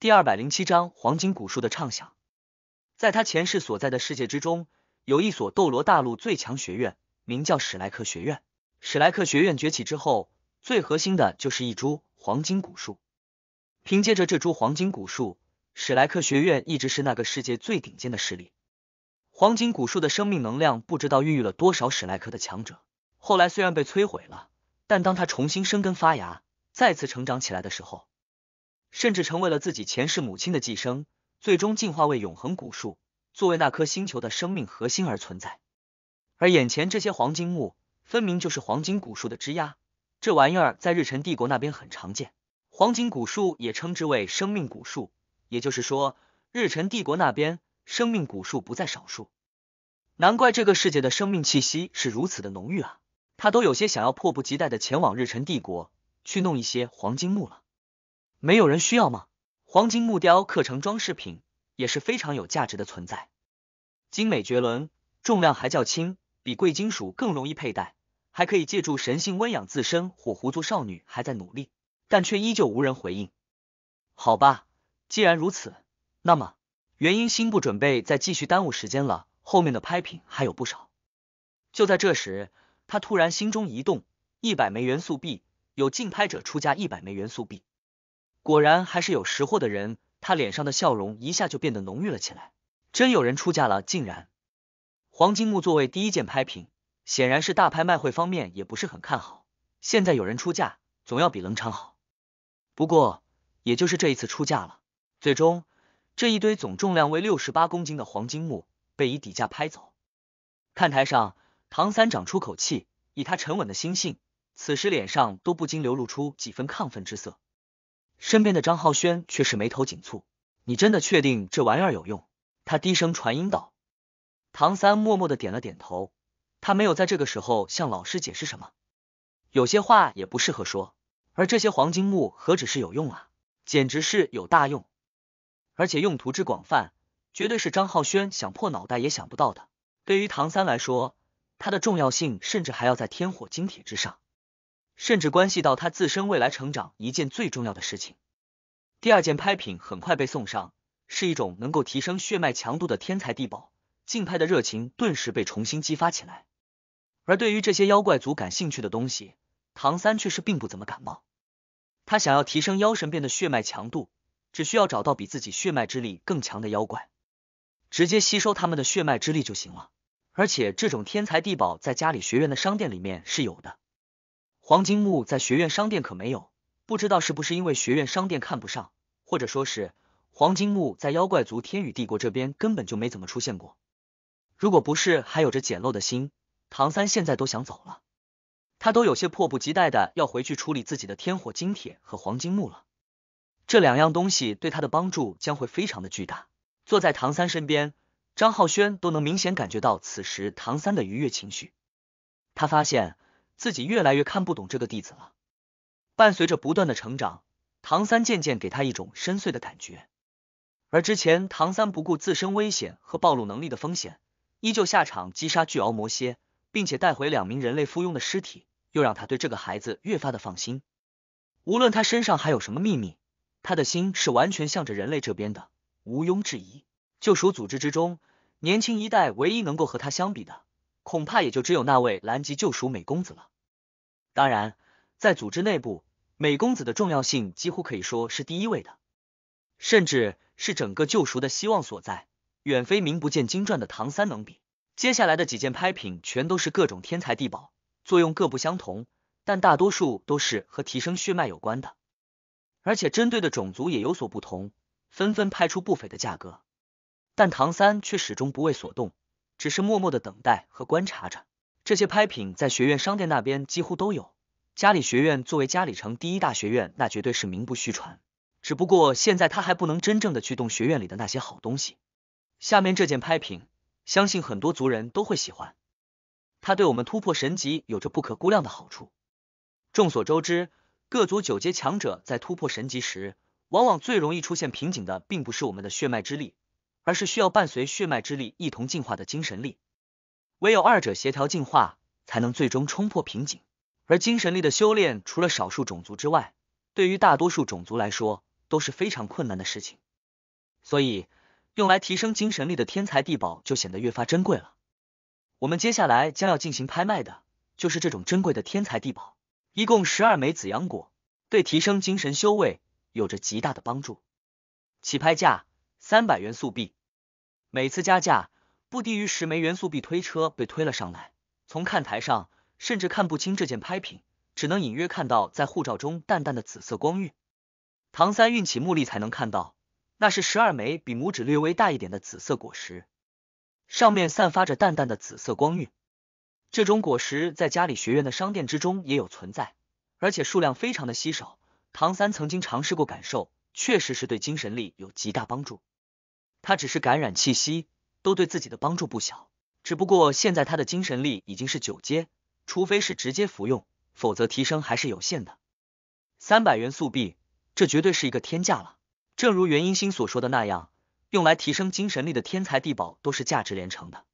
第二百零七章黄金古树的畅想。在他前世所在的世界之中，有一所斗罗大陆最强学院，名叫史莱克学院。史莱克学院崛起之后，最核心的就是一株黄金古树。凭借着这株黄金古树，史莱克学院一直是那个世界最顶尖的势力。黄金古树的生命能量，不知道孕育了多少史莱克的强者。后来虽然被摧毁了，但当他重新生根发芽，再次成长起来的时候。甚至成为了自己前世母亲的寄生，最终进化为永恒古树，作为那颗星球的生命核心而存在。而眼前这些黄金木，分明就是黄金古树的枝丫。这玩意儿在日辰帝国那边很常见，黄金古树也称之为生命古树。也就是说，日辰帝国那边生命古树不在少数。难怪这个世界的生命气息是如此的浓郁啊！他都有些想要迫不及待的前往日辰帝国去弄一些黄金木了。没有人需要吗？黄金木雕刻成装饰品也是非常有价值的存在，精美绝伦，重量还较轻，比贵金属更容易佩戴，还可以借助神性温养自身。火狐族少女还在努力，但却依旧无人回应。好吧，既然如此，那么元婴心不准备再继续耽误时间了，后面的拍品还有不少。就在这时，他突然心中一动，一百枚元素币，有竞拍者出价一百枚元素币。果然还是有识货的人，他脸上的笑容一下就变得浓郁了起来。真有人出价了，竟然黄金木作为第一件拍品，显然是大拍卖会方面也不是很看好。现在有人出价，总要比冷场好。不过，也就是这一次出价了。最终，这一堆总重量为六十八公斤的黄金木被以底价拍走。看台上，唐三长出口气，以他沉稳的心性，此时脸上都不禁流露出几分亢奋之色。身边的张浩轩却是眉头紧蹙，你真的确定这玩意儿有用？他低声传音道。唐三默默的点了点头，他没有在这个时候向老师解释什么，有些话也不适合说。而这些黄金木何止是有用啊，简直是有大用，而且用途之广泛，绝对是张浩轩想破脑袋也想不到的。对于唐三来说，它的重要性甚至还要在天火金铁之上。甚至关系到他自身未来成长一件最重要的事情。第二件拍品很快被送上，是一种能够提升血脉强度的天才地宝。竞拍的热情顿时被重新激发起来。而对于这些妖怪族感兴趣的东西，唐三却是并不怎么感冒。他想要提升妖神变的血脉强度，只需要找到比自己血脉之力更强的妖怪，直接吸收他们的血脉之力就行了。而且这种天才地宝在家里学院的商店里面是有的。黄金木在学院商店可没有，不知道是不是因为学院商店看不上，或者说是黄金木在妖怪族天宇帝国这边根本就没怎么出现过。如果不是还有着简陋的心，唐三现在都想走了，他都有些迫不及待的要回去处理自己的天火金铁和黄金木了。这两样东西对他的帮助将会非常的巨大。坐在唐三身边，张浩轩都能明显感觉到此时唐三的愉悦情绪，他发现。自己越来越看不懂这个弟子了。伴随着不断的成长，唐三渐渐给他一种深邃的感觉。而之前唐三不顾自身危险和暴露能力的风险，依旧下场击杀巨鳌魔蝎，并且带回两名人类附庸的尸体，又让他对这个孩子越发的放心。无论他身上还有什么秘密，他的心是完全向着人类这边的，毋庸置疑。救赎组织之中，年轻一代唯一能够和他相比的。恐怕也就只有那位蓝极救赎美公子了。当然，在组织内部，美公子的重要性几乎可以说是第一位的，甚至是整个救赎的希望所在，远非名不见经传的唐三能比。接下来的几件拍品全都是各种天才地宝，作用各不相同，但大多数都是和提升血脉有关的，而且针对的种族也有所不同，纷纷拍出不菲的价格。但唐三却始终不为所动。只是默默的等待和观察着这些拍品，在学院商店那边几乎都有。家里学院作为家里城第一大学院，那绝对是名不虚传。只不过现在他还不能真正的去动学院里的那些好东西。下面这件拍品，相信很多族人都会喜欢。它对我们突破神级有着不可估量的好处。众所周知，各族九阶强者在突破神级时，往往最容易出现瓶颈的，并不是我们的血脉之力。而是需要伴随血脉之力一同进化的精神力，唯有二者协调进化，才能最终冲破瓶颈。而精神力的修炼，除了少数种族之外，对于大多数种族来说都是非常困难的事情。所以，用来提升精神力的天才地宝就显得越发珍贵了。我们接下来将要进行拍卖的就是这种珍贵的天才地宝，一共十二枚紫阳果，对提升精神修为有着极大的帮助。起拍价。三百元素币，每次加价不低于十枚元素币。推车被推了上来，从看台上甚至看不清这件拍品，只能隐约看到在护照中淡淡的紫色光晕。唐三运起目力才能看到，那是十二枚比拇指略微大一点的紫色果实，上面散发着淡淡的紫色光晕。这种果实在家里学院的商店之中也有存在，而且数量非常的稀少。唐三曾经尝试过感受，确实是对精神力有极大帮助。他只是感染气息，都对自己的帮助不小。只不过现在他的精神力已经是九阶，除非是直接服用，否则提升还是有限的。三百元素币，这绝对是一个天价了。正如元英星所说的那样，用来提升精神力的天才地宝都是价值连城的。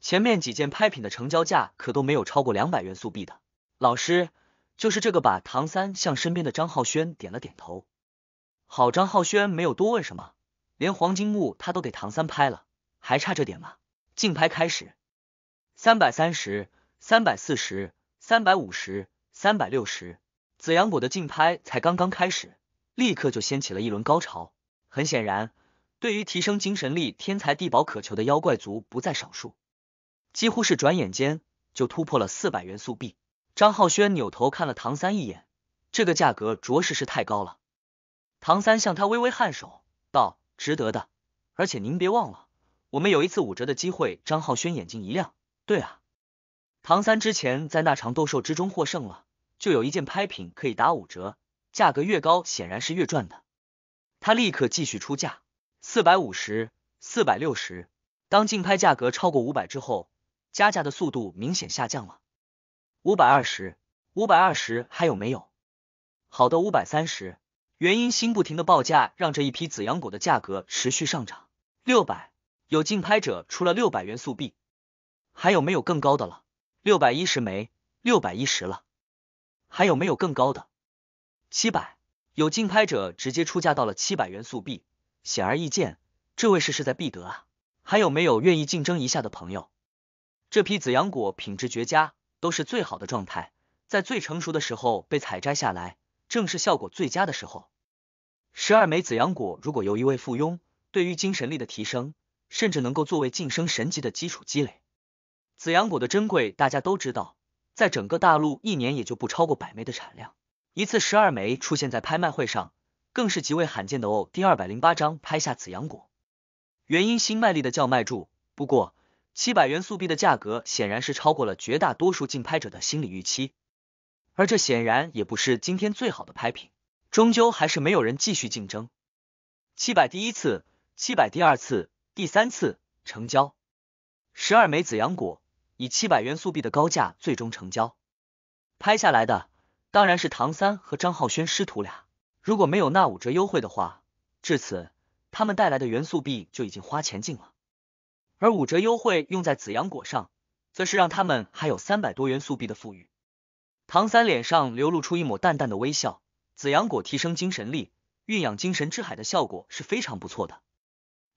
前面几件拍品的成交价可都没有超过两百元素币的。老师，就是这个吧。唐三向身边的张浩轩点了点头。好，张浩轩没有多问什么。连黄金木他都给唐三拍了，还差这点吗？竞拍开始，三百三十，三百四十，三百五十，三百六十。紫阳果的竞拍才刚刚开始，立刻就掀起了一轮高潮。很显然，对于提升精神力、天才地宝渴求的妖怪族不在少数，几乎是转眼间就突破了四百元素币。张浩轩扭头看了唐三一眼，这个价格着实是太高了。唐三向他微微颔首，道。值得的，而且您别忘了，我们有一次五折的机会。张浩轩眼睛一亮，对啊，唐三之前在那场斗兽之中获胜了，就有一件拍品可以打五折，价格越高，显然是越赚的。他立刻继续出价，四百五十，四百六十。当竞拍价格超过五百之后，加价的速度明显下降了。五百二十，五百二十，还有没有？好的，五百三十。原因，新不停的报价让这一批紫阳果的价格持续上涨。六百，有竞拍者出了六百元素币，还有没有更高的了？六百一十枚，六百一十了，还有没有更高的？七百，有竞拍者直接出价到了七百元素币。显而易见，这位是势在必得啊！还有没有愿意竞争一下的朋友？这批紫阳果品质绝佳，都是最好的状态，在最成熟的时候被采摘下来。正是效果最佳的时候，十二枚紫阳果如果由一位附庸，对于精神力的提升，甚至能够作为晋升神级的基础积累。紫阳果的珍贵大家都知道，在整个大陆一年也就不超过百枚的产量，一次十二枚出现在拍卖会上，更是极为罕见的哦。第二百零八章拍下紫阳果，原因新卖力的叫卖住，不过七百元素币的价格显然是超过了绝大多数竞拍者的心理预期。而这显然也不是今天最好的拍品，终究还是没有人继续竞争。七百第一次，七百第二次，第三次成交，十二枚紫阳果以七百元素币的高价最终成交。拍下来的当然是唐三和张浩轩师徒俩。如果没有那五折优惠的话，至此他们带来的元素币就已经花钱尽了。而五折优惠用在紫阳果上，则是让他们还有三百多元素币的富裕。唐三脸上流露出一抹淡淡的微笑，紫阳果提升精神力、蕴养精神之海的效果是非常不错的，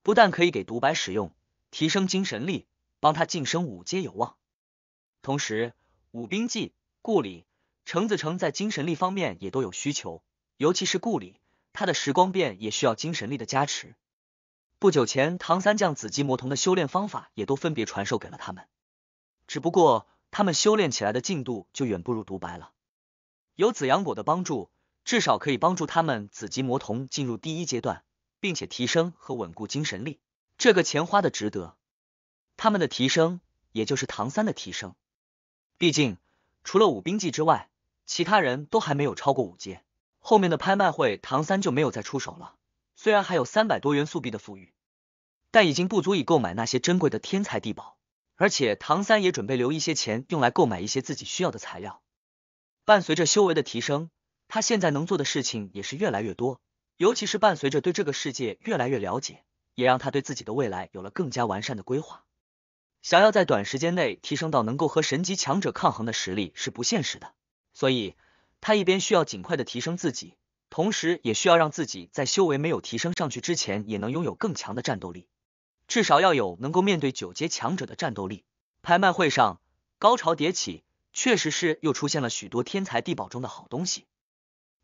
不但可以给独白使用，提升精神力，帮他晋升五阶有望。同时，武冰记顾里、程子成在精神力方面也都有需求，尤其是顾里，他的时光变也需要精神力的加持。不久前，唐三将紫极魔瞳的修炼方法也都分别传授给了他们，只不过。他们修炼起来的进度就远不如独白了。有紫阳果的帮助，至少可以帮助他们紫极魔童进入第一阶段，并且提升和稳固精神力。这个钱花的值得。他们的提升，也就是唐三的提升。毕竟除了武兵技之外，其他人都还没有超过五阶。后面的拍卖会，唐三就没有再出手了。虽然还有三百多元素币的富裕，但已经不足以购买那些珍贵的天才地宝。而且唐三也准备留一些钱用来购买一些自己需要的材料。伴随着修为的提升，他现在能做的事情也是越来越多。尤其是伴随着对这个世界越来越了解，也让他对自己的未来有了更加完善的规划。想要在短时间内提升到能够和神级强者抗衡的实力是不现实的，所以他一边需要尽快的提升自己，同时也需要让自己在修为没有提升上去之前，也能拥有更强的战斗力。至少要有能够面对九阶强者的战斗力。拍卖会上高潮迭起，确实是又出现了许多天才地宝中的好东西，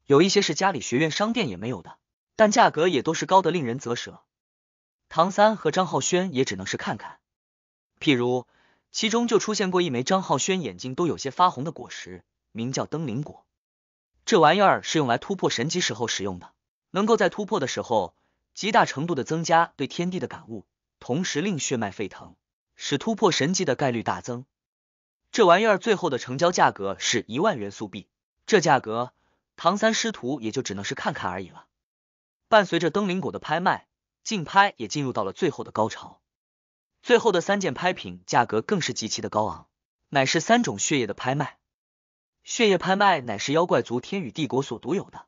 有一些是家里学院商店也没有的，但价格也都是高得令人啧舌。唐三和张浩轩也只能是看看。譬如其中就出现过一枚张浩轩眼睛都有些发红的果实，名叫登灵果。这玩意儿是用来突破神级时候使用的，能够在突破的时候极大程度的增加对天地的感悟。同时令血脉沸腾，使突破神级的概率大增。这玩意儿最后的成交价格是一万元素币，这价格唐三师徒也就只能是看看而已了。伴随着登灵果的拍卖，竞拍也进入到了最后的高潮。最后的三件拍品价格更是极其的高昂，乃是三种血液的拍卖。血液拍卖乃是妖怪族天宇帝国所独有的。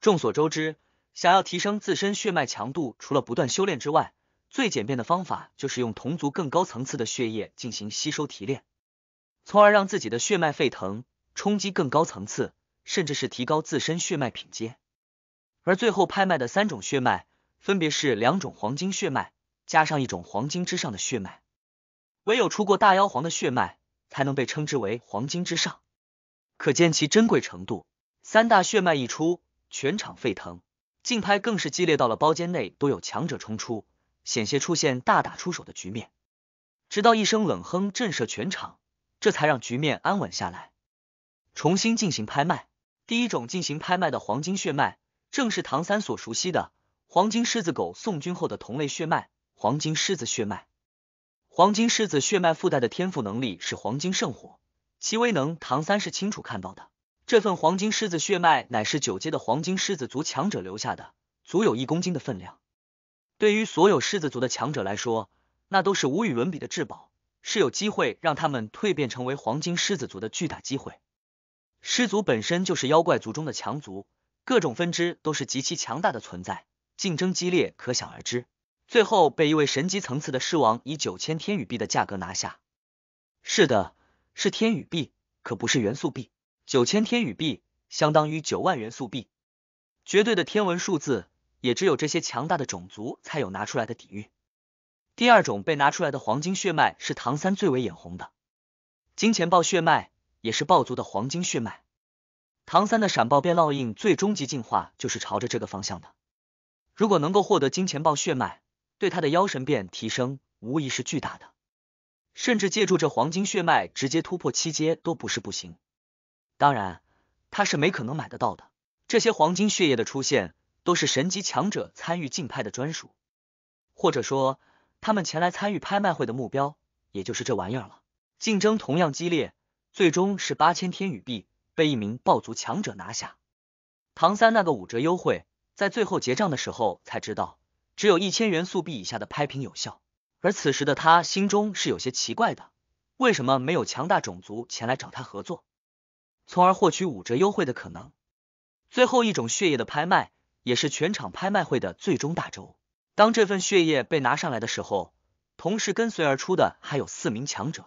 众所周知，想要提升自身血脉强度，除了不断修炼之外，最简便的方法就是用同族更高层次的血液进行吸收提炼，从而让自己的血脉沸腾，冲击更高层次，甚至是提高自身血脉品阶。而最后拍卖的三种血脉，分别是两种黄金血脉加上一种黄金之上的血脉。唯有出过大妖皇的血脉，才能被称之为黄金之上，可见其珍贵程度。三大血脉一出，全场沸腾，竞拍更是激烈到了包间内都有强者冲出。险些出现大打出手的局面，直到一声冷哼震慑全场，这才让局面安稳下来，重新进行拍卖。第一种进行拍卖的黄金血脉，正是唐三所熟悉的黄金狮子狗送军后的同类血脉——黄金狮子血脉。黄金狮子血脉附带的天赋能力是黄金圣火，其威能唐三是清楚看到的。这份黄金狮子血脉乃是九阶的黄金狮子族强者留下的，足有一公斤的分量。对于所有狮子族的强者来说，那都是无与伦比的至宝，是有机会让他们蜕变成为黄金狮子族的巨大机会。狮族本身就是妖怪族中的强族，各种分支都是极其强大的存在，竞争激烈可想而知。最后被一位神级层次的狮王以九千天宇币的价格拿下。是的，是天羽币，可不是元素币。九千天羽币相当于九万元素币，绝对的天文数字。也只有这些强大的种族才有拿出来的底蕴。第二种被拿出来的黄金血脉是唐三最为眼红的金钱豹血脉，也是豹族的黄金血脉。唐三的闪豹变烙印最终极进化就是朝着这个方向的。如果能够获得金钱豹血脉，对他的妖神变提升无疑是巨大的，甚至借助这黄金血脉直接突破七阶都不是不行。当然，他是没可能买得到的。这些黄金血液的出现。都是神级强者参与竞拍的专属，或者说，他们前来参与拍卖会的目标也就是这玩意儿了。竞争同样激烈，最终是八千天羽币被一名暴族强者拿下。唐三那个五折优惠，在最后结账的时候才知道，只有一千元素币以下的拍品有效。而此时的他心中是有些奇怪的：为什么没有强大种族前来找他合作，从而获取五折优惠的可能？最后一种血液的拍卖。也是全场拍卖会的最终大轴。当这份血液被拿上来的时候，同时跟随而出的还有四名强者。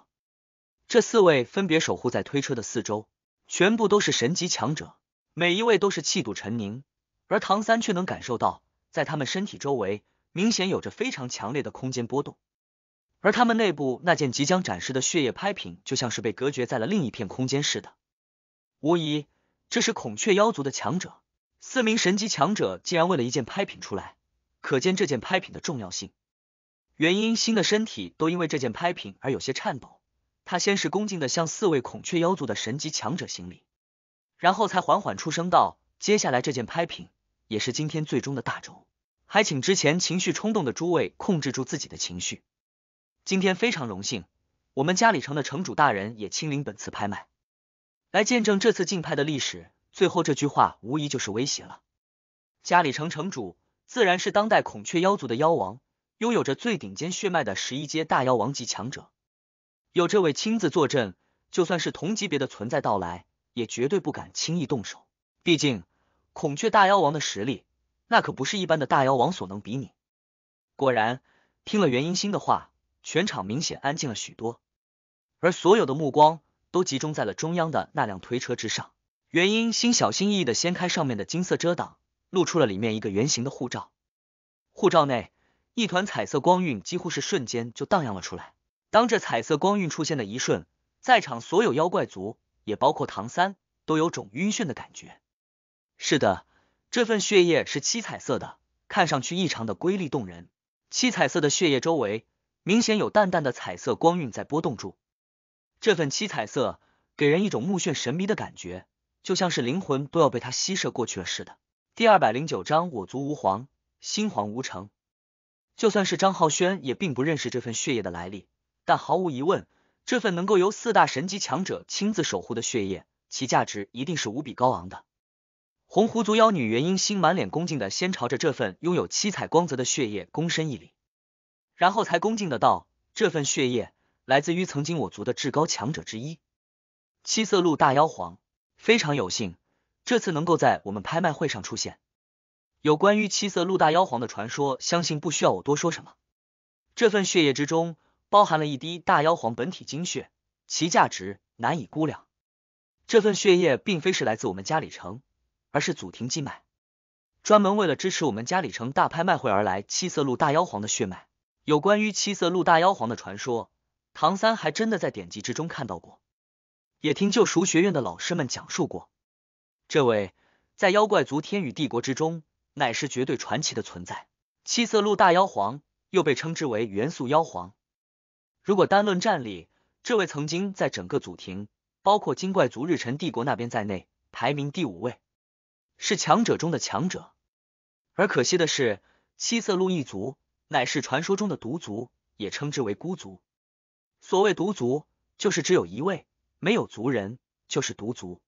这四位分别守护在推车的四周，全部都是神级强者，每一位都是气度沉凝。而唐三却能感受到，在他们身体周围明显有着非常强烈的空间波动，而他们内部那件即将展示的血液拍品，就像是被隔绝在了另一片空间似的。无疑，这是孔雀妖族的强者。四名神级强者竟然为了一件拍品出来，可见这件拍品的重要性。元婴新的身体都因为这件拍品而有些颤抖。他先是恭敬的向四位孔雀妖族的神级强者行礼，然后才缓缓出声道：“接下来这件拍品也是今天最终的大钟，还请之前情绪冲动的诸位控制住自己的情绪。今天非常荣幸，我们嘉里城的城主大人也亲临本次拍卖，来见证这次竞拍的历史。”最后这句话无疑就是威胁了。嘉里城城主自然是当代孔雀妖族的妖王，拥有着最顶尖血脉的十一阶大妖王级强者。有这位亲自坐镇，就算是同级别的存在到来，也绝对不敢轻易动手。毕竟孔雀大妖王的实力，那可不是一般的大妖王所能比拟。果然，听了袁英心的话，全场明显安静了许多，而所有的目光都集中在了中央的那辆推车之上。袁英心小心翼翼的掀开上面的金色遮挡，露出了里面一个圆形的护罩。护罩内，一团彩色光晕几乎是瞬间就荡漾了出来。当这彩色光晕出现的一瞬，在场所有妖怪族，也包括唐三，都有种晕眩的感觉。是的，这份血液是七彩色的，看上去异常的瑰丽动人。七彩色的血液周围，明显有淡淡的彩色光晕在波动住。这份七彩色，给人一种目眩神迷的感觉。就像是灵魂都要被他吸射过去了似的。第二百零九章，我族无皇，心皇无成。就算是张浩轩，也并不认识这份血液的来历。但毫无疑问，这份能够由四大神级强者亲自守护的血液，其价值一定是无比高昂的。红狐族妖女元婴心满脸恭敬的先朝着这份拥有七彩光泽的血液躬身一礼，然后才恭敬的道：“这份血液来自于曾经我族的至高强者之一，七色鹿大妖皇。”非常有幸，这次能够在我们拍卖会上出现。有关于七色鹿大妖皇的传说，相信不需要我多说什么。这份血液之中包含了一滴大妖皇本体精血，其价值难以估量。这份血液并非是来自我们嘉里城，而是祖庭寄卖，专门为了支持我们嘉里城大拍卖会而来。七色鹿大妖皇的血脉，有关于七色鹿大妖皇的传说，唐三还真的在典籍之中看到过。也听救赎学院的老师们讲述过，这位在妖怪族天宇帝国之中乃是绝对传奇的存在，七色鹿大妖皇又被称之为元素妖皇。如果单论战力，这位曾经在整个祖庭，包括精怪族日辰帝国那边在内，排名第五位，是强者中的强者。而可惜的是，七色鹿一族乃是传说中的独族，也称之为孤族。所谓独族，就是只有一位。没有族人就是毒族，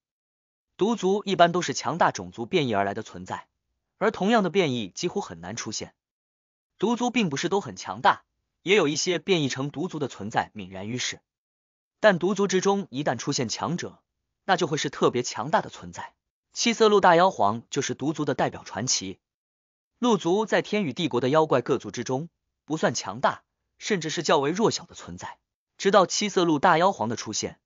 毒族一般都是强大种族变异而来的存在，而同样的变异几乎很难出现。毒族并不是都很强大，也有一些变异成毒族的存在泯然于世。但毒族之中一旦出现强者，那就会是特别强大的存在。七色鹿大妖皇就是毒族的代表传奇。鹿族在天宇帝国的妖怪各族之中不算强大，甚至是较为弱小的存在，直到七色鹿大妖皇的出现。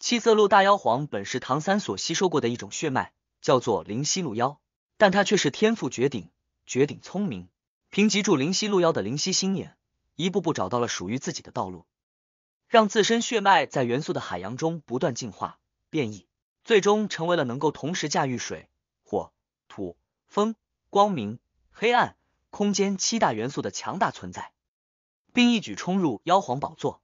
七色鹿大妖皇本是唐三所吸收过的一种血脉，叫做灵犀鹿妖，但他却是天赋绝顶、绝顶聪明，凭藉住灵犀鹿妖的灵犀心眼，一步步找到了属于自己的道路，让自身血脉在元素的海洋中不断进化变异，最终成为了能够同时驾驭水、火、土、风、光明、黑暗、空间七大元素的强大存在，并一举冲入妖皇宝座。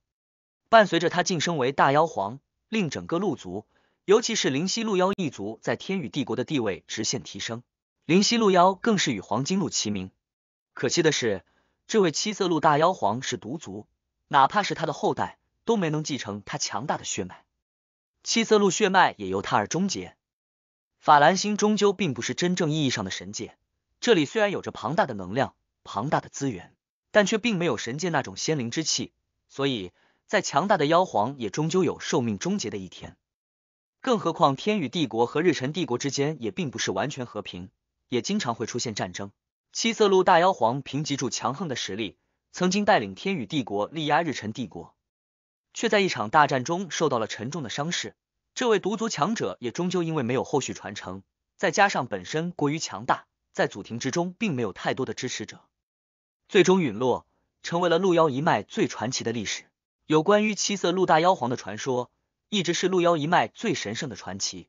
伴随着他晋升为大妖皇。令整个鹿族，尤其是灵犀鹿妖一族，在天与帝国的地位直线提升。灵犀鹿妖更是与黄金鹿齐名。可惜的是，这位七色鹿大妖皇是毒族，哪怕是他的后代都没能继承他强大的血脉，七色鹿血脉也由他而终结。法兰星终究并不是真正意义上的神界，这里虽然有着庞大的能量、庞大的资源，但却并没有神界那种仙灵之气，所以。再强大的妖皇也终究有寿命终结的一天，更何况天宇帝国和日辰帝国之间也并不是完全和平，也经常会出现战争。七色鹿大妖皇凭借住强横的实力，曾经带领天宇帝国力压日辰帝国，却在一场大战中受到了沉重的伤势。这位独族强者也终究因为没有后续传承，再加上本身过于强大，在祖庭之中并没有太多的支持者，最终陨落，成为了鹿妖一脉最传奇的历史。有关于七色鹿大妖皇的传说，一直是鹿妖一脉最神圣的传奇。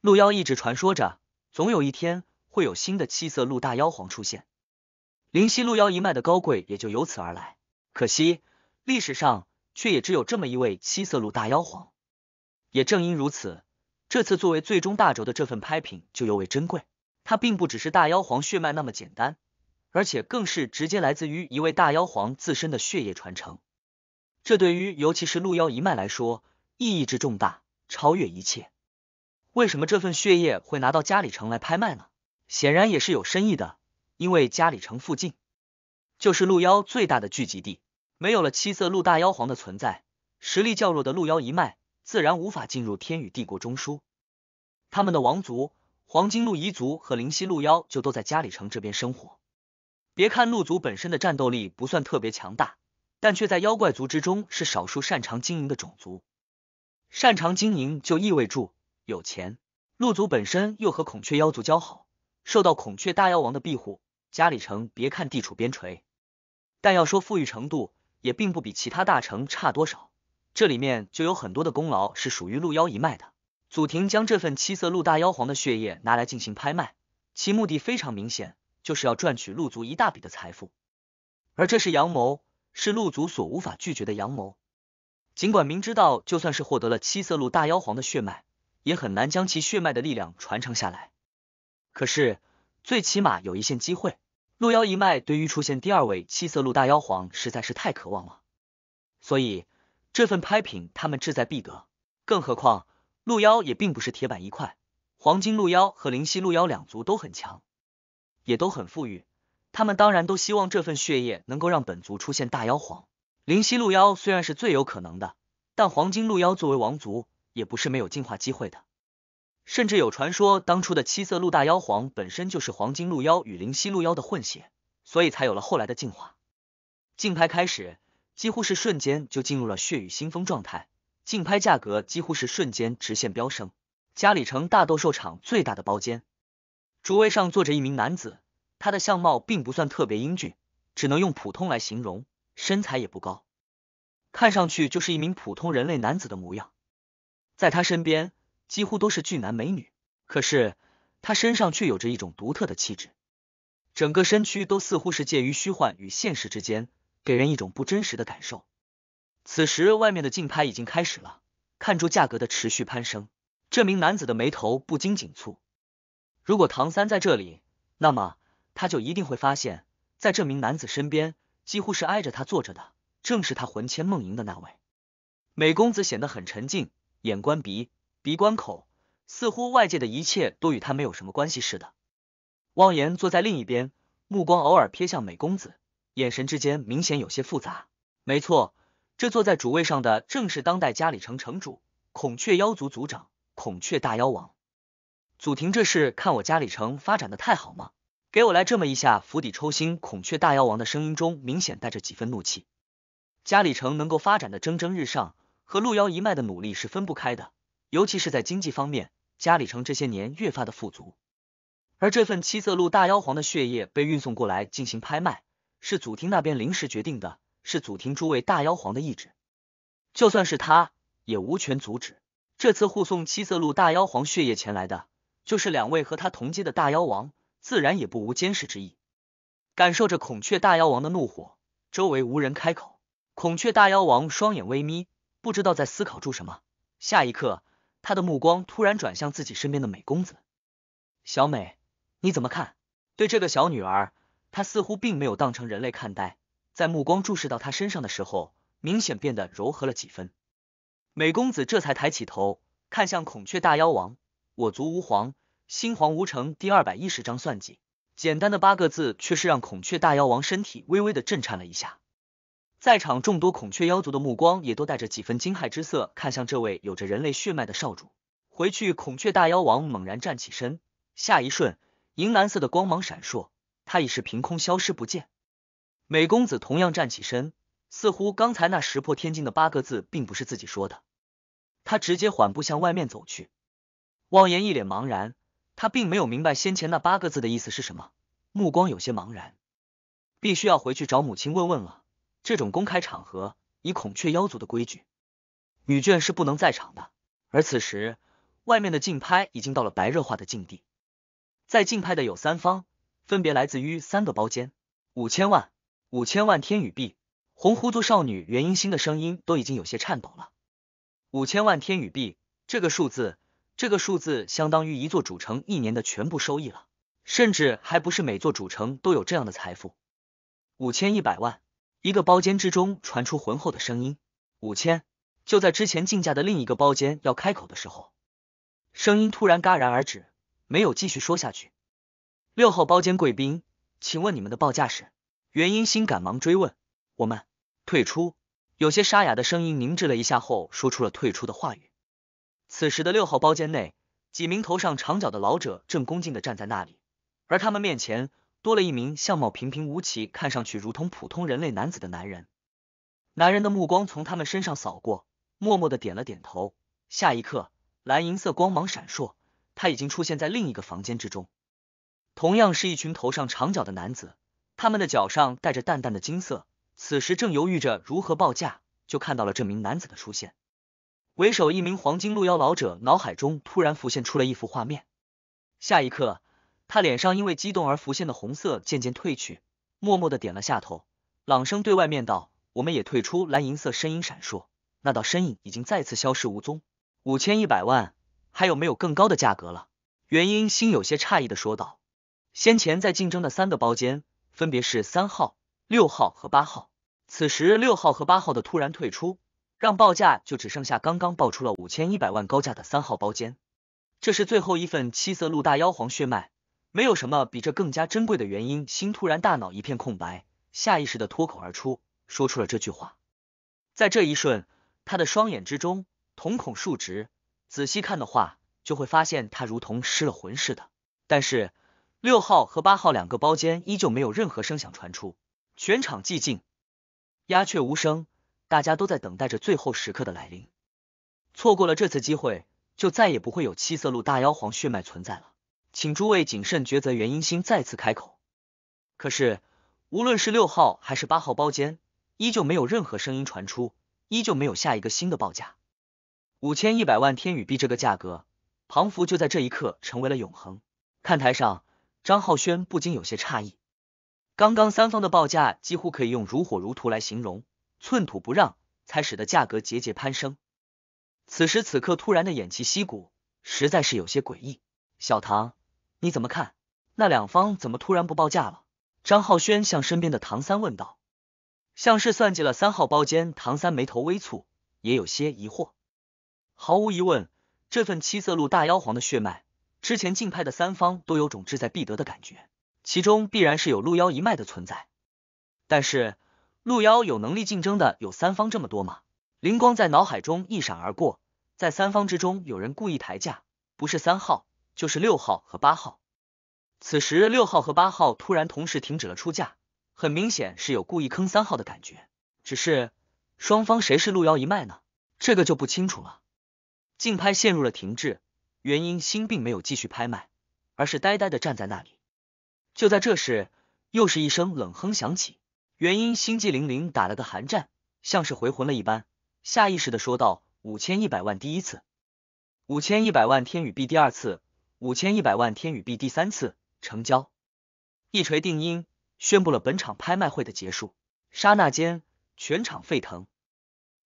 鹿妖一直传说着，总有一天会有新的七色鹿大妖皇出现，灵犀鹿妖一脉的高贵也就由此而来。可惜历史上却也只有这么一位七色鹿大妖皇。也正因如此，这次作为最终大轴的这份拍品就尤为珍贵。它并不只是大妖皇血脉那么简单，而且更是直接来自于一位大妖皇自身的血液传承。这对于尤其是鹿妖一脉来说，意义之重大，超越一切。为什么这份血液会拿到嘉里城来拍卖呢？显然也是有深意的，因为嘉里城附近就是鹿妖最大的聚集地。没有了七色鹿大妖皇的存在，实力较弱的鹿妖一脉自然无法进入天宇帝国中枢。他们的王族黄金鹿彝族和灵犀鹿妖就都在嘉里城这边生活。别看鹿族本身的战斗力不算特别强大。但却在妖怪族之中是少数擅长经营的种族。擅长经营就意味着有钱。鹿族本身又和孔雀妖族交好，受到孔雀大妖王的庇护。嘉里城别看地处边陲，但要说富裕程度，也并不比其他大城差多少。这里面就有很多的功劳是属于鹿妖一脉的。祖庭将这份七色鹿大妖皇的血液拿来进行拍卖，其目的非常明显，就是要赚取鹿族一大笔的财富。而这是阳谋。是陆族所无法拒绝的阳谋，尽管明知道就算是获得了七色鹿大妖皇的血脉，也很难将其血脉的力量传承下来，可是最起码有一线机会。鹿妖一脉对于出现第二位七色鹿大妖皇实在是太渴望了，所以这份拍品他们志在必得。更何况鹿妖也并不是铁板一块，黄金鹿妖和灵犀鹿妖两族都很强，也都很富裕。他们当然都希望这份血液能够让本族出现大妖皇，灵犀鹿妖虽然是最有可能的，但黄金鹿妖作为王族也不是没有进化机会的。甚至有传说，当初的七色鹿大妖皇本身就是黄金鹿妖与灵犀鹿妖的混血，所以才有了后来的进化。竞拍开始，几乎是瞬间就进入了血雨腥风状态，竞拍价格几乎是瞬间直线飙升。嘉里城大斗兽场最大的包间，主位上坐着一名男子。他的相貌并不算特别英俊，只能用普通来形容，身材也不高，看上去就是一名普通人类男子的模样。在他身边几乎都是俊男美女，可是他身上却有着一种独特的气质，整个身躯都似乎是介于虚幻与现实之间，给人一种不真实的感受。此时外面的竞拍已经开始了，看住价格的持续攀升，这名男子的眉头不禁紧蹙。如果唐三在这里，那么。他就一定会发现，在这名男子身边，几乎是挨着他坐着的，正是他魂牵梦萦的那位美公子。显得很沉静，眼观鼻，鼻观口，似乎外界的一切都与他没有什么关系似的。汪言坐在另一边，目光偶尔瞥向美公子，眼神之间明显有些复杂。没错，这坐在主位上的正是当代嘉里城城主，孔雀妖族族长，孔雀大妖王。祖庭，这是看我嘉里城发展的太好吗？给我来这么一下，釜底抽薪。孔雀大妖王的声音中明显带着几分怒气。嘉里城能够发展的蒸蒸日上，和陆妖一脉的努力是分不开的，尤其是在经济方面，嘉里城这些年越发的富足。而这份七色鹿大妖皇的血液被运送过来进行拍卖，是祖庭那边临时决定的，是祖庭诸位大妖皇的意志，就算是他，也无权阻止。这次护送七色鹿大妖皇血液前来的，就是两位和他同阶的大妖王。自然也不无监视之意，感受着孔雀大妖王的怒火，周围无人开口。孔雀大妖王双眼微眯，不知道在思考住什么。下一刻，他的目光突然转向自己身边的美公子，小美，你怎么看？对这个小女儿，他似乎并没有当成人类看待。在目光注视到她身上的时候，明显变得柔和了几分。美公子这才抬起头，看向孔雀大妖王：“我族吾皇。”新皇无城第二百一十章算计。简单的八个字，却是让孔雀大妖王身体微微的震颤了一下。在场众多孔雀妖族的目光也都带着几分惊骇之色，看向这位有着人类血脉的少主。回去，孔雀大妖王猛然站起身，下一瞬，银蓝色的光芒闪烁，他已是凭空消失不见。美公子同样站起身，似乎刚才那石破天惊的八个字并不是自己说的，他直接缓步向外面走去。望言一脸茫然。他并没有明白先前那八个字的意思是什么，目光有些茫然。必须要回去找母亲问问了。这种公开场合，以孔雀妖族的规矩，女眷是不能在场的。而此时，外面的竞拍已经到了白热化的境地。在竞拍的有三方，分别来自于三个包间。五千万，五千万天与币。红狐族少女袁英心的声音都已经有些颤抖了。五千万天与币，这个数字。这个数字相当于一座主城一年的全部收益了，甚至还不是每座主城都有这样的财富。五千一百万，一个包间之中传出浑厚的声音。五千，就在之前竞价的另一个包间要开口的时候，声音突然戛然而止，没有继续说下去。六号包间贵宾，请问你们的报价是？袁英心赶忙追问。我们退出。有些沙哑的声音凝滞了一下后，说出了退出的话语。此时的六号包间内，几名头上长角的老者正恭敬的站在那里，而他们面前多了一名相貌平平无奇，看上去如同普通人类男子的男人。男人的目光从他们身上扫过，默默的点了点头。下一刻，蓝银色光芒闪烁，他已经出现在另一个房间之中。同样是一群头上长角的男子，他们的脚上带着淡淡的金色，此时正犹豫着如何报价，就看到了这名男子的出现。为首一名黄金路妖老者脑海中突然浮现出了一幅画面，下一刻他脸上因为激动而浮现的红色渐渐褪去，默默的点了下头，朗声对外面道：“我们也退出。”蓝银色身影闪烁，那道身影已经再次消失无踪。五千一百万，还有没有更高的价格了？元英心有些诧异的说道。先前在竞争的三个包间分别是三号、六号和八号，此时六号和八号的突然退出。让报价就只剩下刚刚报出了五千一百万高价的三号包间，这是最后一份七色鹿大妖皇血脉，没有什么比这更加珍贵的原因。心突然大脑一片空白，下意识的脱口而出说出了这句话。在这一瞬，他的双眼之中瞳孔竖直，仔细看的话就会发现他如同失了魂似的。但是六号和八号两个包间依旧没有任何声响传出，全场寂静，鸦雀无声。大家都在等待着最后时刻的来临，错过了这次机会，就再也不会有七色鹿大妖皇血脉存在了。请诸位谨慎抉择。元婴星再次开口，可是无论是六号还是八号包间，依旧没有任何声音传出，依旧没有下一个新的报价。五千一百万天宇币这个价格，庞福就在这一刻成为了永恒。看台上，张浩轩不禁有些诧异，刚刚三方的报价几乎可以用如火如荼来形容。寸土不让，才使得价格节节攀升。此时此刻突然的偃旗息鼓，实在是有些诡异。小唐，你怎么看？那两方怎么突然不报价了？张浩轩向身边的唐三问道。像是算计了三号包间，唐三眉头微蹙，也有些疑惑。毫无疑问，这份七色鹿大妖皇的血脉，之前竞拍的三方都有种志在必得的感觉，其中必然是有鹿妖一脉的存在，但是。陆妖有能力竞争的有三方这么多吗？灵光在脑海中一闪而过，在三方之中有人故意抬价，不是三号，就是六号和八号。此时六号和八号突然同时停止了出价，很明显是有故意坑三号的感觉。只是双方谁是陆妖一脉呢？这个就不清楚了。竞拍陷入了停滞，原因心并没有继续拍卖，而是呆呆的站在那里。就在这时，又是一声冷哼响起。原因，星际零零打了个寒战，像是回魂了一般，下意识的说道：“五千一百万，第一次；五千一百万天宇币，第二次；五千一百万天宇币，第三次，成交，一锤定音，宣布了本场拍卖会的结束。”刹那间，全场沸腾。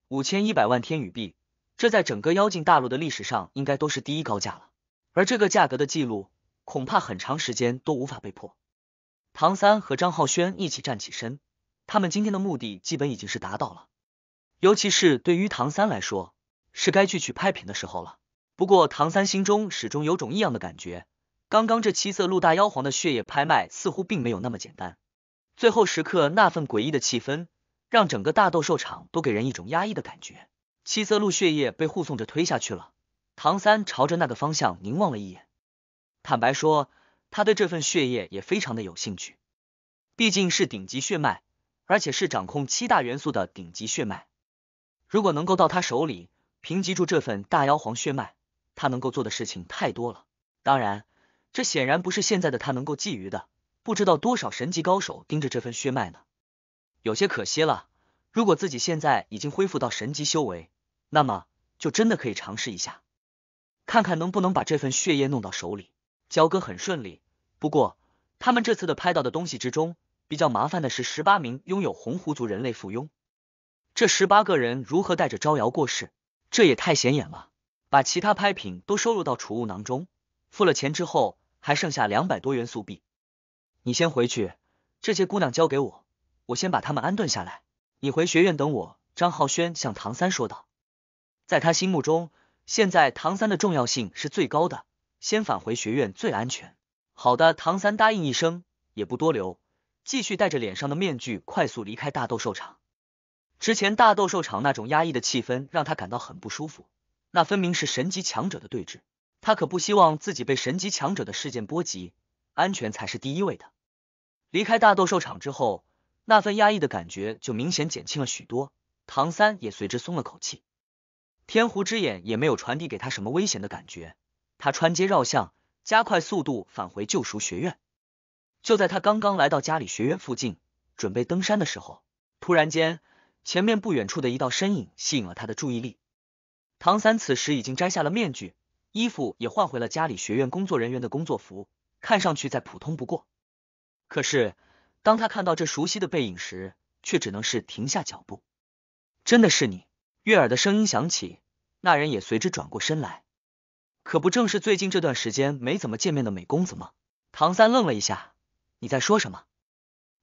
五千一百万天宇币，这在整个妖精大陆的历史上应该都是第一高价了，而这个价格的记录，恐怕很长时间都无法被破。唐三和张浩轩一起站起身。他们今天的目的基本已经是达到了，尤其是对于唐三来说，是该去取拍品的时候了。不过，唐三心中始终有种异样的感觉，刚刚这七色鹿大妖皇的血液拍卖似乎并没有那么简单。最后时刻那份诡异的气氛，让整个大斗兽场都给人一种压抑的感觉。七色鹿血液被护送着推下去了，唐三朝着那个方向凝望了一眼。坦白说，他对这份血液也非常的有兴趣，毕竟是顶级血脉。而且是掌控七大元素的顶级血脉，如果能够到他手里，凭级住这份大妖皇血脉，他能够做的事情太多了。当然，这显然不是现在的他能够觊觎的，不知道多少神级高手盯着这份血脉呢，有些可惜了。如果自己现在已经恢复到神级修为，那么就真的可以尝试一下，看看能不能把这份血液弄到手里。交割很顺利，不过他们这次的拍到的东西之中。比较麻烦的是，十八名拥有红狐族人类附庸，这十八个人如何带着招摇过市？这也太显眼了。把其他拍品都收入到储物囊中，付了钱之后，还剩下两百多元素币。你先回去，这些姑娘交给我，我先把她们安顿下来。你回学院等我。”张浩轩向唐三说道。在他心目中，现在唐三的重要性是最高的，先返回学院最安全。好的，唐三答应一声，也不多留。继续戴着脸上的面具，快速离开大斗兽场。之前大斗兽场那种压抑的气氛让他感到很不舒服，那分明是神级强者的对峙，他可不希望自己被神级强者的事件波及，安全才是第一位的。离开大斗兽场之后，那份压抑的感觉就明显减轻了许多，唐三也随之松了口气，天狐之眼也没有传递给他什么危险的感觉。他穿街绕巷，加快速度返回救赎学院。就在他刚刚来到家里学院附近准备登山的时候，突然间，前面不远处的一道身影吸引了他的注意力。唐三此时已经摘下了面具，衣服也换回了家里学院工作人员的工作服，看上去再普通不过。可是当他看到这熟悉的背影时，却只能是停下脚步。真的是你！悦耳的声音响起，那人也随之转过身来。可不正是最近这段时间没怎么见面的美公子吗？唐三愣了一下。你在说什么？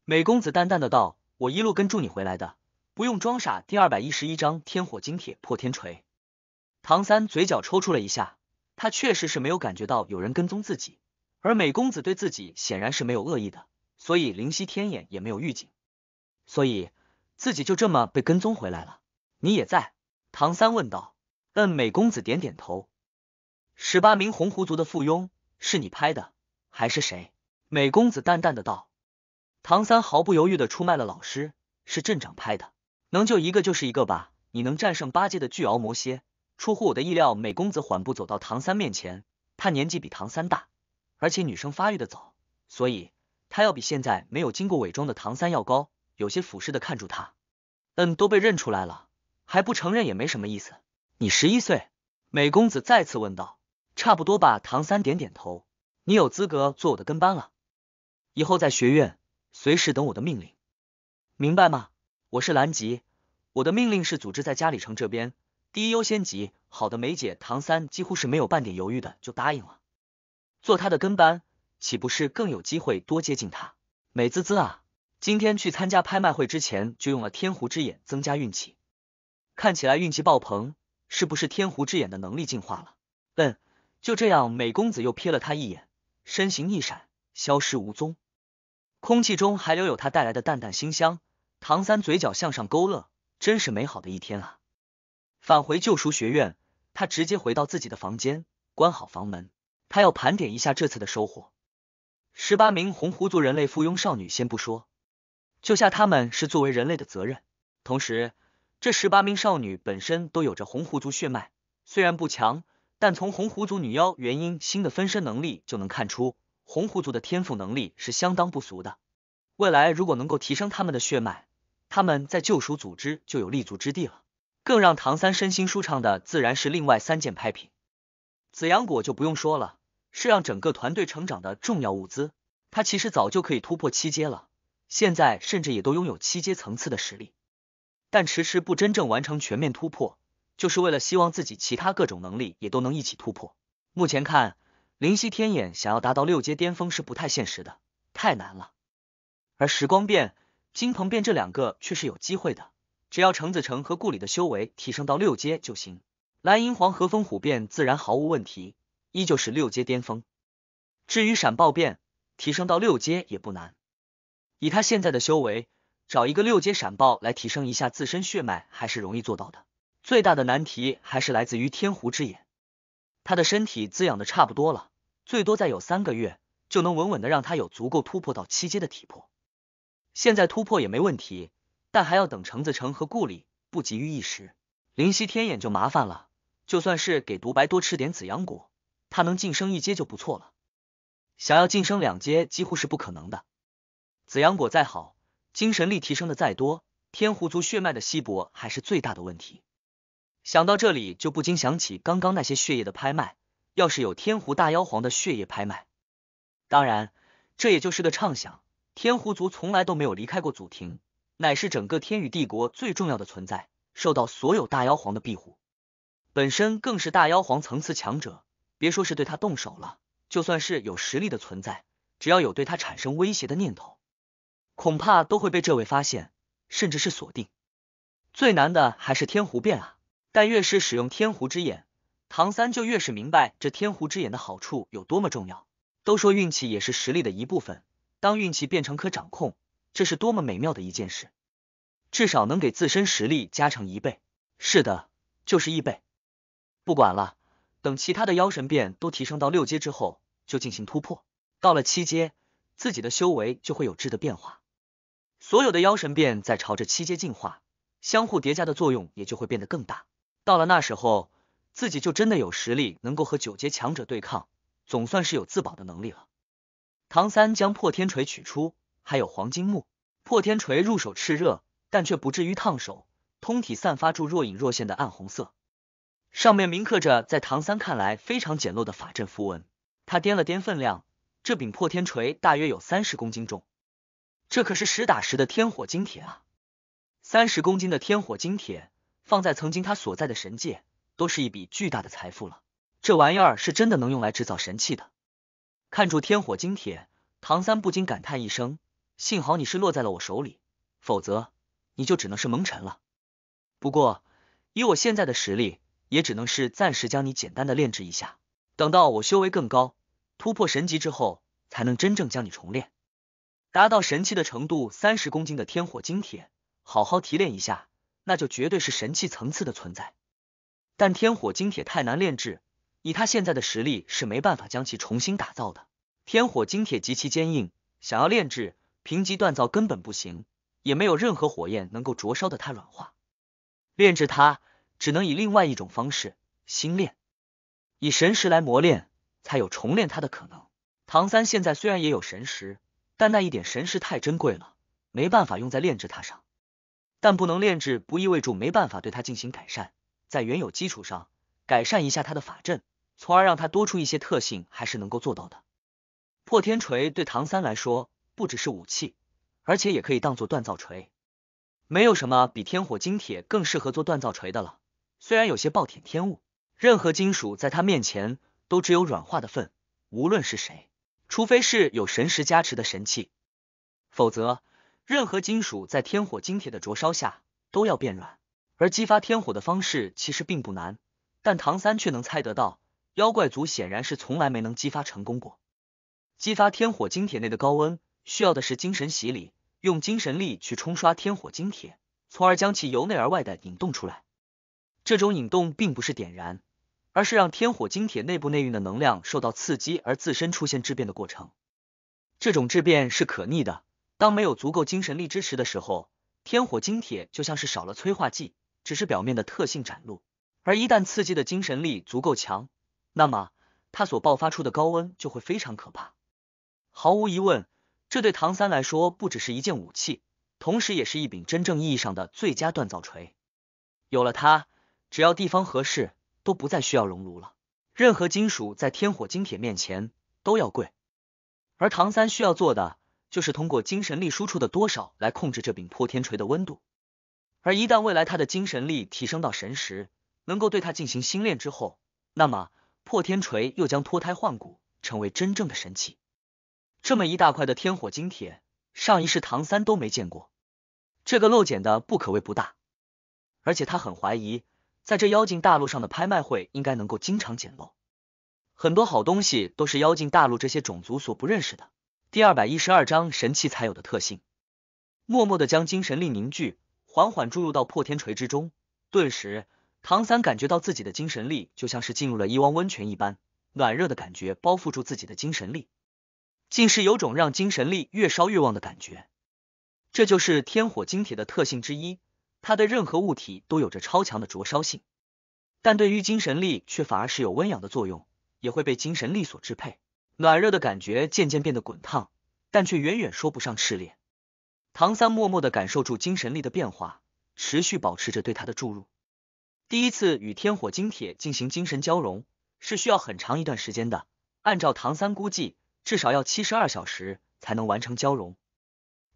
美公子淡淡的道：“我一路跟住你回来的，不用装傻。”第二百一十一章天火金铁破天锤。唐三嘴角抽搐了一下，他确实是没有感觉到有人跟踪自己，而美公子对自己显然是没有恶意的，所以灵犀天眼也没有预警，所以自己就这么被跟踪回来了。你也在？唐三问道。嗯，美公子点点头。十八名红狐族的附庸是你拍的，还是谁？美公子淡淡的道：“唐三毫不犹豫的出卖了老师，是镇长拍的，能救一个就是一个吧。你能战胜八阶的巨鳌魔蝎，出乎我的意料。”美公子缓步走到唐三面前，他年纪比唐三大，而且女生发育的早，所以他要比现在没有经过伪装的唐三要高。有些俯视的看住他，嗯，都被认出来了，还不承认也没什么意思。你十一岁？美公子再次问道。差不多吧，唐三点点头。你有资格做我的跟班了。以后在学院随时等我的命令，明白吗？我是蓝吉，我的命令是组织在嘉里城这边第一优先级。好的，梅姐，唐三几乎是没有半点犹豫的就答应了，做他的跟班，岂不是更有机会多接近他？美滋滋啊！今天去参加拍卖会之前就用了天狐之眼增加运气，看起来运气爆棚，是不是天狐之眼的能力进化了？嗯，就这样，美公子又瞥了他一眼，身形一闪，消失无踪。空气中还留有他带来的淡淡馨香，唐三嘴角向上勾勒，真是美好的一天啊！返回救赎学院，他直接回到自己的房间，关好房门，他要盘点一下这次的收获。十八名红狐族人类附庸少女先不说，救下他们是作为人类的责任，同时这十八名少女本身都有着红狐族血脉，虽然不强，但从红狐族女妖元婴新的分身能力就能看出。红狐族的天赋能力是相当不俗的，未来如果能够提升他们的血脉，他们在救赎组织就有立足之地了。更让唐三身心舒畅的，自然是另外三件拍品。紫阳果就不用说了，是让整个团队成长的重要物资。他其实早就可以突破七阶了，现在甚至也都拥有七阶层次的实力，但迟迟不真正完成全面突破，就是为了希望自己其他各种能力也都能一起突破。目前看。灵犀天眼想要达到六阶巅峰是不太现实的，太难了。而时光变、金鹏变这两个却是有机会的，只要程子成和顾里的修为提升到六阶就行。蓝银皇和风虎变自然毫无问题，依旧是六阶巅峰。至于闪爆变，提升到六阶也不难，以他现在的修为，找一个六阶闪爆来提升一下自身血脉还是容易做到的。最大的难题还是来自于天狐之眼。他的身体滋养的差不多了，最多再有三个月，就能稳稳的让他有足够突破到七阶的体魄。现在突破也没问题，但还要等程子成和顾里不急于一时，灵犀天眼就麻烦了。就算是给独白多吃点紫阳果，他能晋升一阶就不错了，想要晋升两阶几乎是不可能的。紫阳果再好，精神力提升的再多，天狐族血脉的稀薄还是最大的问题。想到这里，就不禁想起刚刚那些血液的拍卖。要是有天狐大妖皇的血液拍卖，当然，这也就是个畅想。天狐族从来都没有离开过祖庭，乃是整个天宇帝国最重要的存在，受到所有大妖皇的庇护。本身更是大妖皇层次强者，别说是对他动手了，就算是有实力的存在，只要有对他产生威胁的念头，恐怕都会被这位发现，甚至是锁定。最难的还是天狐变啊！但越是使用天狐之眼，唐三就越是明白这天狐之眼的好处有多么重要。都说运气也是实力的一部分，当运气变成可掌控，这是多么美妙的一件事！至少能给自身实力加成一倍。是的，就是一倍。不管了，等其他的妖神变都提升到六阶之后，就进行突破。到了七阶，自己的修为就会有质的变化。所有的妖神变在朝着七阶进化，相互叠加的作用也就会变得更大。到了那时候，自己就真的有实力能够和九阶强者对抗，总算是有自保的能力了。唐三将破天锤取出，还有黄金木。破天锤入手炽热，但却不至于烫手，通体散发出若隐若现的暗红色，上面铭刻着在唐三看来非常简陋的法阵符文。他掂了掂分量，这柄破天锤大约有三十公斤重，这可是实打实的天火金铁啊！三十公斤的天火金铁。放在曾经他所在的神界，都是一笔巨大的财富了。这玩意儿是真的能用来制造神器的。看住天火精铁，唐三不禁感叹一声：“幸好你是落在了我手里，否则你就只能是蒙尘了。不过以我现在的实力，也只能是暂时将你简单的炼制一下。等到我修为更高，突破神级之后，才能真正将你重炼，达到神器的程度。三十公斤的天火精铁，好好提炼一下。”那就绝对是神器层次的存在，但天火精铁太难炼制，以他现在的实力是没办法将其重新打造的。天火精铁极其坚硬，想要炼制，平级锻造根本不行，也没有任何火焰能够灼烧的它软化。炼制它，只能以另外一种方式，心炼，以神石来磨练，才有重炼它的可能。唐三现在虽然也有神石，但那一点神石太珍贵了，没办法用在炼制它上。但不能炼制，不意味着没办法对它进行改善，在原有基础上改善一下它的法阵，从而让它多出一些特性，还是能够做到的。破天锤对唐三来说不只是武器，而且也可以当做锻造锤，没有什么比天火精铁更适合做锻造锤的了。虽然有些暴殄天物，任何金属在它面前都只有软化的份，无论是谁，除非是有神石加持的神器，否则。任何金属在天火精铁的灼烧下都要变软，而激发天火的方式其实并不难，但唐三却能猜得到，妖怪族显然是从来没能激发成功过。激发天火精铁内的高温，需要的是精神洗礼，用精神力去冲刷天火精铁，从而将其由内而外的引动出来。这种引动并不是点燃，而是让天火精铁内部内蕴的能量受到刺激而自身出现质变的过程。这种质变是可逆的。当没有足够精神力支持的时候，天火金铁就像是少了催化剂，只是表面的特性展露。而一旦刺激的精神力足够强，那么它所爆发出的高温就会非常可怕。毫无疑问，这对唐三来说不只是一件武器，同时也是一柄真正意义上的最佳锻造锤。有了它，只要地方合适，都不再需要熔炉了。任何金属在天火金铁面前都要跪。而唐三需要做的。就是通过精神力输出的多少来控制这柄破天锤的温度，而一旦未来他的精神力提升到神识，能够对他进行心炼之后，那么破天锤又将脱胎换骨，成为真正的神器。这么一大块的天火精铁，上一世唐三都没见过，这个漏捡的不可谓不大。而且他很怀疑，在这妖精大陆上的拍卖会，应该能够经常捡漏，很多好东西都是妖精大陆这些种族所不认识的。第二百一十二章神器才有的特性。默默的将精神力凝聚，缓缓注入到破天锤之中。顿时，唐三感觉到自己的精神力就像是进入了一汪温泉一般，暖热的感觉包覆住自己的精神力，竟是有种让精神力越烧越旺的感觉。这就是天火晶铁的特性之一，它对任何物体都有着超强的灼烧性，但对于精神力却反而是有温养的作用，也会被精神力所支配。暖热的感觉渐渐变得滚烫，但却远远说不上炽烈。唐三默默的感受住精神力的变化，持续保持着对他的注入。第一次与天火精铁进行精神交融，是需要很长一段时间的。按照唐三估计，至少要七十二小时才能完成交融。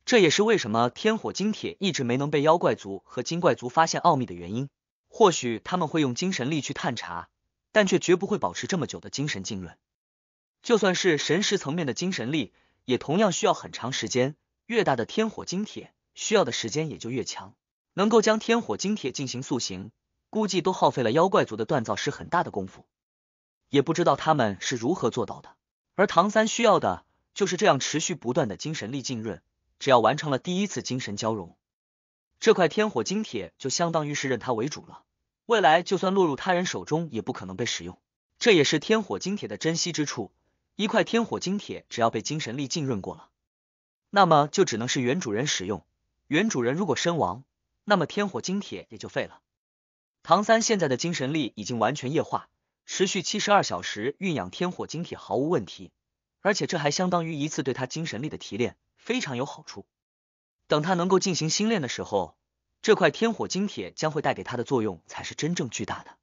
这也是为什么天火精铁一直没能被妖怪族和精怪族发现奥秘的原因。或许他们会用精神力去探查，但却绝不会保持这么久的精神浸润。就算是神识层面的精神力，也同样需要很长时间。越大的天火精铁，需要的时间也就越强。能够将天火精铁进行塑形，估计都耗费了妖怪族的锻造师很大的功夫，也不知道他们是如何做到的。而唐三需要的就是这样持续不断的精神力浸润。只要完成了第一次精神交融，这块天火精铁就相当于是认他为主了。未来就算落入他人手中，也不可能被使用。这也是天火精铁的珍惜之处。一块天火精铁，只要被精神力浸润过了，那么就只能是原主人使用。原主人如果身亡，那么天火精铁也就废了。唐三现在的精神力已经完全液化，持续七十二小时运养天火精铁毫无问题，而且这还相当于一次对他精神力的提炼，非常有好处。等他能够进行心炼的时候，这块天火精铁将会带给他的作用才是真正巨大的。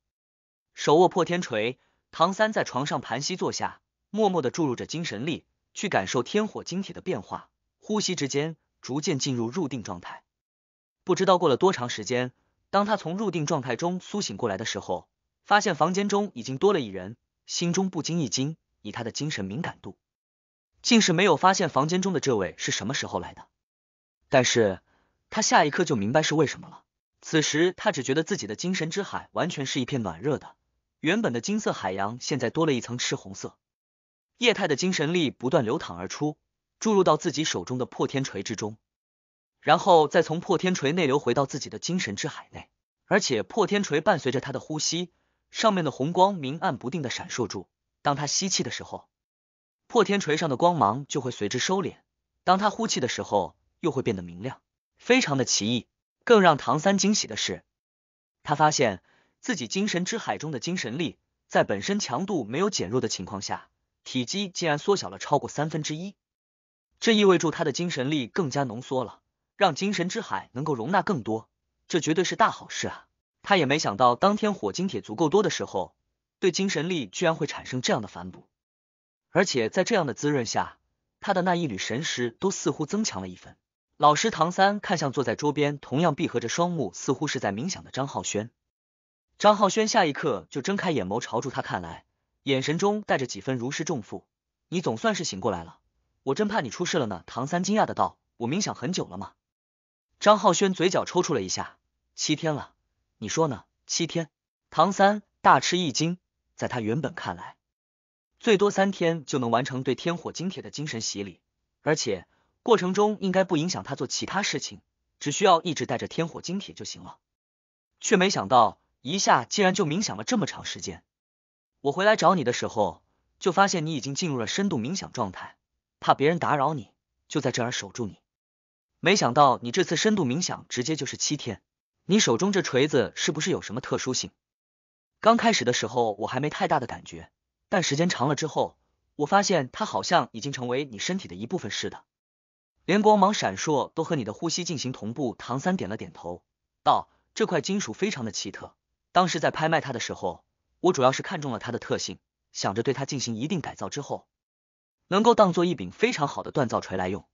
手握破天锤，唐三在床上盘膝坐下。默默的注入着精神力，去感受天火晶体的变化，呼吸之间逐渐进入入定状态。不知道过了多长时间，当他从入定状态中苏醒过来的时候，发现房间中已经多了一人，心中不禁一惊。以他的精神敏感度，竟是没有发现房间中的这位是什么时候来的。但是他下一刻就明白是为什么了。此时他只觉得自己的精神之海完全是一片暖热的，原本的金色海洋现在多了一层赤红色。液态的精神力不断流淌而出，注入到自己手中的破天锤之中，然后再从破天锤内流回到自己的精神之海内。而且，破天锤伴随着他的呼吸，上面的红光明暗不定的闪烁住。当他吸气的时候，破天锤上的光芒就会随之收敛；当他呼气的时候，又会变得明亮，非常的奇异。更让唐三惊喜的是，他发现自己精神之海中的精神力，在本身强度没有减弱的情况下。体积竟然缩小了超过三分之一，这意味着他的精神力更加浓缩了，让精神之海能够容纳更多，这绝对是大好事啊！他也没想到，当天火晶铁足够多的时候，对精神力居然会产生这样的反哺，而且在这样的滋润下，他的那一缕神识都似乎增强了一分。老师唐三看向坐在桌边，同样闭合着双目，似乎是在冥想的张浩轩，张浩轩下一刻就睁开眼眸，朝住他看来。眼神中带着几分如释重负，你总算是醒过来了，我真怕你出事了呢。唐三惊讶的道：“我冥想很久了吗？”张浩轩嘴角抽搐了一下，七天了，你说呢？七天，唐三大吃一惊，在他原本看来，最多三天就能完成对天火金铁的精神洗礼，而且过程中应该不影响他做其他事情，只需要一直带着天火金铁就行了。却没想到一下竟然就冥想了这么长时间。我回来找你的时候，就发现你已经进入了深度冥想状态，怕别人打扰你，就在这儿守住你。没想到你这次深度冥想直接就是七天。你手中这锤子是不是有什么特殊性？刚开始的时候我还没太大的感觉，但时间长了之后，我发现它好像已经成为你身体的一部分似的，连光芒闪烁都和你的呼吸进行同步。唐三点了点头，道：“这块金属非常的奇特，当时在拍卖它的时候。”我主要是看中了它的特性，想着对它进行一定改造之后，能够当做一柄非常好的锻造锤来用。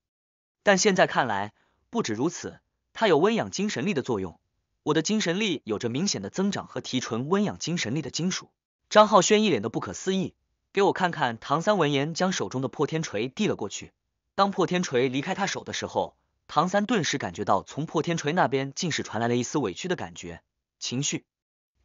但现在看来，不止如此，它有温养精神力的作用。我的精神力有着明显的增长和提纯温养精神力的金属。张浩轩一脸的不可思议，给我看看。唐三闻言，将手中的破天锤递了过去。当破天锤离开他手的时候，唐三顿时感觉到从破天锤那边竟是传来了一丝委屈的感觉情绪。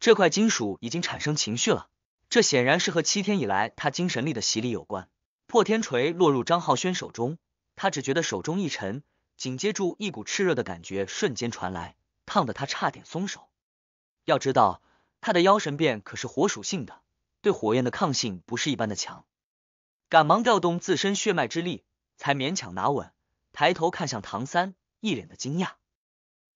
这块金属已经产生情绪了，这显然是和七天以来他精神力的洗礼有关。破天锤落入张浩轩手中，他只觉得手中一沉，紧接住一股炽热的感觉瞬间传来，烫得他差点松手。要知道，他的妖神变可是火属性的，对火焰的抗性不是一般的强，赶忙调动自身血脉之力，才勉强拿稳。抬头看向唐三，一脸的惊讶。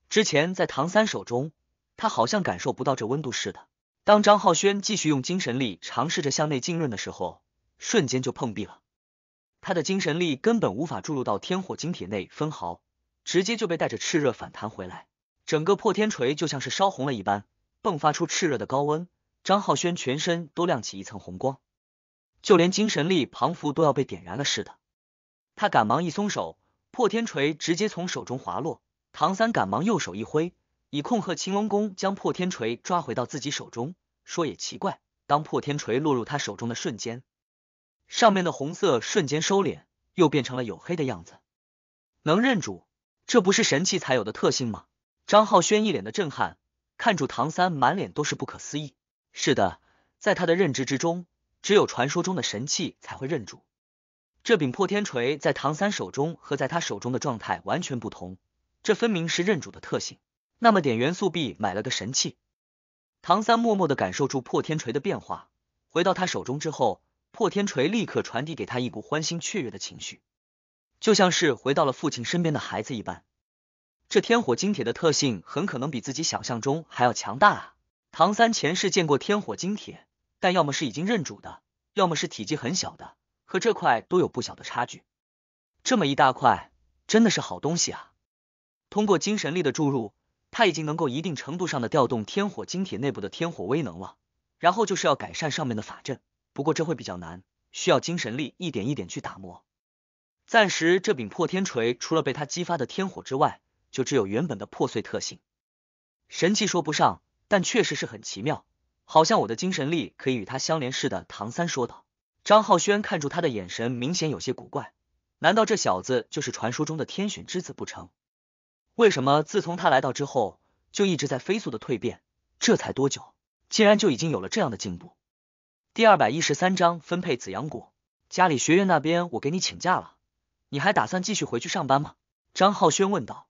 之前在唐三手中。他好像感受不到这温度似的。当张浩轩继续用精神力尝试着向内浸润的时候，瞬间就碰壁了。他的精神力根本无法注入到天火晶铁内分毫，直接就被带着炽热反弹回来。整个破天锤就像是烧红了一般，迸发出炽热的高温。张浩轩全身都亮起一层红光，就连精神力庞佛都要被点燃了似的。他赶忙一松手，破天锤直接从手中滑落。唐三赶忙右手一挥。以控鹤青龙宫将破天锤抓回到自己手中。说也奇怪，当破天锤落入他手中的瞬间，上面的红色瞬间收敛，又变成了黝黑的样子。能认主，这不是神器才有的特性吗？张浩轩一脸的震撼，看住唐三，满脸都是不可思议。是的，在他的认知之中，只有传说中的神器才会认主。这柄破天锤在唐三手中和在他手中的状态完全不同，这分明是认主的特性。那么点元素币买了个神器，唐三默默的感受住破天锤的变化。回到他手中之后，破天锤立刻传递给他一股欢欣雀跃的情绪，就像是回到了父亲身边的孩子一般。这天火精铁的特性很可能比自己想象中还要强大啊！唐三前世见过天火精铁，但要么是已经认主的，要么是体积很小的，和这块都有不小的差距。这么一大块，真的是好东西啊！通过精神力的注入。他已经能够一定程度上的调动天火精铁内部的天火威能了，然后就是要改善上面的法阵，不过这会比较难，需要精神力一点一点去打磨。暂时这柄破天锤除了被他激发的天火之外，就只有原本的破碎特性，神奇说不上，但确实是很奇妙，好像我的精神力可以与它相连似的。”唐三说道。张浩轩看住他的眼神明显有些古怪，难道这小子就是传说中的天选之子不成？为什么自从他来到之后，就一直在飞速的蜕变？这才多久，竟然就已经有了这样的进步？第二百一十三章分配紫阳谷，家里学院那边我给你请假了，你还打算继续回去上班吗？张浩轩问道。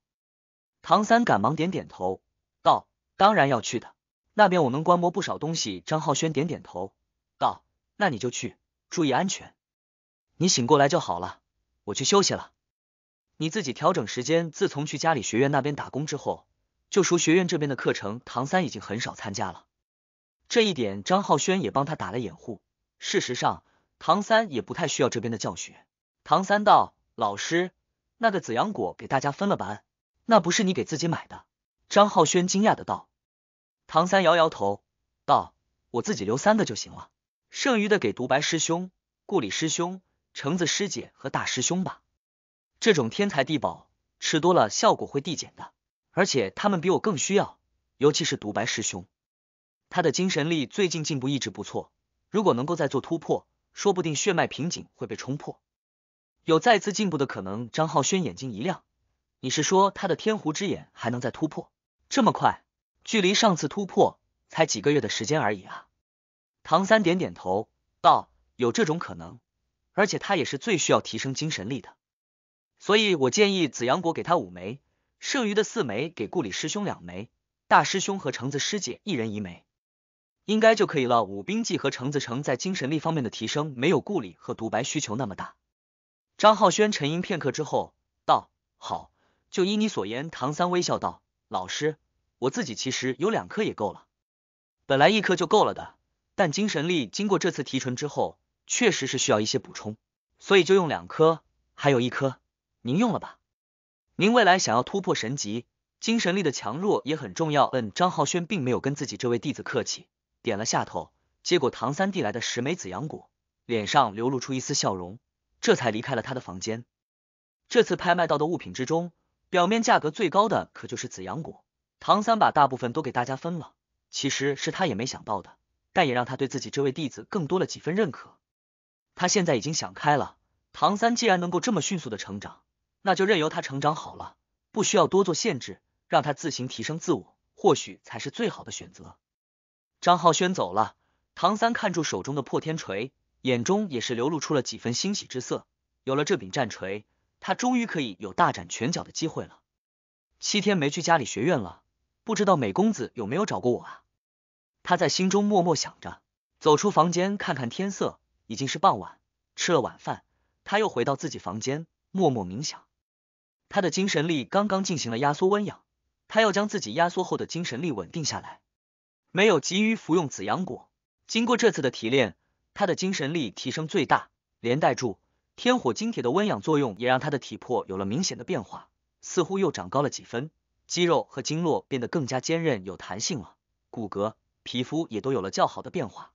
唐三赶忙点点头，道：“当然要去的，那边我能观摩不少东西。”张浩轩点点头，道：“那你就去，注意安全。你醒过来就好了，我去休息了。”你自己调整时间。自从去家里学院那边打工之后，就除学院这边的课程，唐三已经很少参加了。这一点张浩轩也帮他打了掩护。事实上，唐三也不太需要这边的教学。唐三道：“老师，那个紫阳果给大家分了吧？那不是你给自己买的？”张浩轩惊讶的道。唐三摇摇头道：“我自己留三个就行了，剩余的给独白师兄、顾里师兄、橙子师姐和大师兄吧。”这种天才地宝吃多了，效果会递减的。而且他们比我更需要，尤其是独白师兄，他的精神力最近进步一直不错。如果能够再做突破，说不定血脉瓶颈会被冲破，有再次进步的可能。张浩轩眼睛一亮：“你是说他的天狐之眼还能再突破？这么快，距离上次突破才几个月的时间而已啊！”唐三点点头道：“有这种可能，而且他也是最需要提升精神力的。”所以，我建议紫阳果给他五枚，剩余的四枚给顾里师兄两枚，大师兄和橙子师姐一人一枚，应该就可以了。武冰纪和橙子橙在精神力方面的提升没有顾里和独白需求那么大。张浩轩沉吟片刻之后道：“好，就依你所言。”唐三微笑道：“老师，我自己其实有两颗也够了，本来一颗就够了的，但精神力经过这次提纯之后，确实是需要一些补充，所以就用两颗，还有一颗。”您用了吧？您未来想要突破神级，精神力的强弱也很重要。嗯，张浩轩并没有跟自己这位弟子客气，点了下头，接过唐三递来的十枚紫阳果，脸上流露出一丝笑容，这才离开了他的房间。这次拍卖到的物品之中，表面价格最高的可就是紫阳果。唐三把大部分都给大家分了，其实是他也没想到的，但也让他对自己这位弟子更多了几分认可。他现在已经想开了，唐三既然能够这么迅速的成长。那就任由他成长好了，不需要多做限制，让他自行提升自我，或许才是最好的选择。张浩轩走了，唐三看住手中的破天锤，眼中也是流露出了几分欣喜之色。有了这柄战锤，他终于可以有大展拳脚的机会了。七天没去家里学院了，不知道美公子有没有找过我啊？他在心中默默想着，走出房间看看天色，已经是傍晚。吃了晚饭，他又回到自己房间，默默冥想。他的精神力刚刚进行了压缩温养，他要将自己压缩后的精神力稳定下来，没有急于服用紫阳果。经过这次的提炼，他的精神力提升最大，连带住天火精铁的温养作用，也让他的体魄有了明显的变化，似乎又长高了几分，肌肉和经络变得更加坚韧有弹性了，骨骼、皮肤也都有了较好的变化。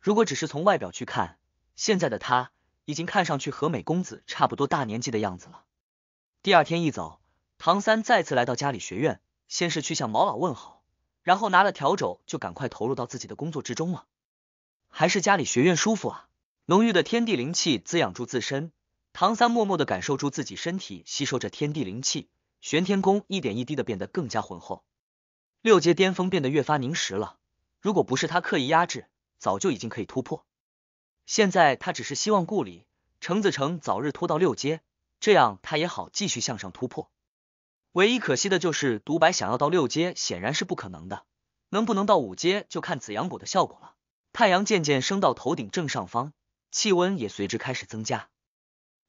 如果只是从外表去看，现在的他已经看上去和美公子差不多大年纪的样子了。第二天一早，唐三再次来到家里学院，先是去向毛老问好，然后拿了笤帚就赶快投入到自己的工作之中了。还是家里学院舒服啊！浓郁的天地灵气滋养住自身，唐三默默的感受住自己身体，吸收着天地灵气，玄天功一点一滴的变得更加浑厚，六阶巅峰变得越发凝实了。如果不是他刻意压制，早就已经可以突破。现在他只是希望故里程子成早日拖到六阶。这样他也好继续向上突破。唯一可惜的就是独白想要到六阶显然是不可能的，能不能到五阶就看紫阳果的效果了。太阳渐渐升到头顶正上方，气温也随之开始增加。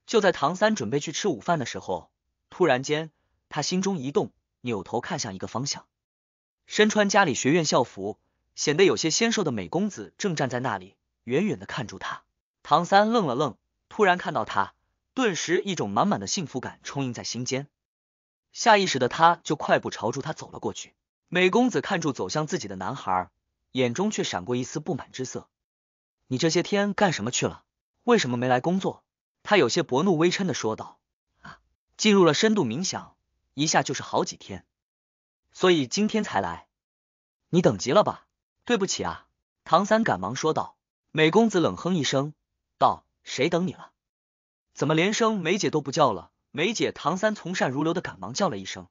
就在唐三准备去吃午饭的时候，突然间他心中一动，扭头看向一个方向，身穿家里学院校服，显得有些纤瘦的美公子正站在那里，远远的看住他。唐三愣了愣，突然看到他。顿时，一种满满的幸福感充盈在心间，下意识的他就快步朝住他走了过去。美公子看住走向自己的男孩，眼中却闪过一丝不满之色：“你这些天干什么去了？为什么没来工作？”他有些薄怒微嗔的说道：“啊，进入了深度冥想，一下就是好几天，所以今天才来。你等急了吧？对不起啊！”唐三赶忙说道。美公子冷哼一声，道：“谁等你了？”怎么连声梅姐都不叫了？梅姐，唐三从善如流的，赶忙叫了一声。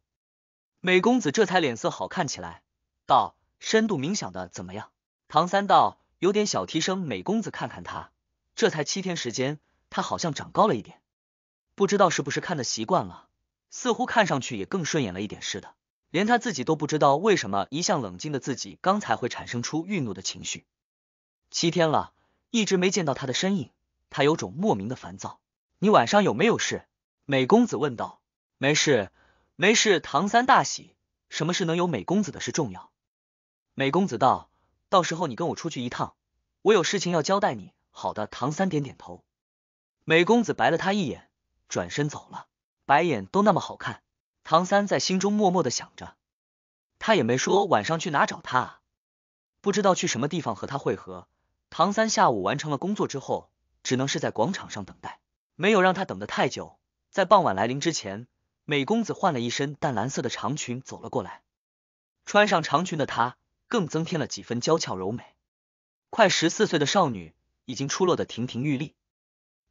美公子这才脸色好看起来，道：“深度冥想的怎么样？”唐三道：“有点小提升。”美公子看看他，这才七天时间，他好像长高了一点，不知道是不是看的习惯了，似乎看上去也更顺眼了一点似的。连他自己都不知道为什么一向冷静的自己刚才会产生出愠怒的情绪。七天了，一直没见到他的身影，他有种莫名的烦躁。你晚上有没有事？美公子问道。没事，没事。唐三大喜，什么事能有美公子的事重要？美公子道：“到时候你跟我出去一趟，我有事情要交代你。”好的，唐三点点头。美公子白了他一眼，转身走了。白眼都那么好看，唐三在心中默默的想着。他也没说晚上去哪找他，啊，不知道去什么地方和他会合。唐三下午完成了工作之后，只能是在广场上等待。没有让他等得太久，在傍晚来临之前，美公子换了一身淡蓝色的长裙走了过来。穿上长裙的她，更增添了几分娇俏柔美。快十四岁的少女，已经出落的亭亭玉立，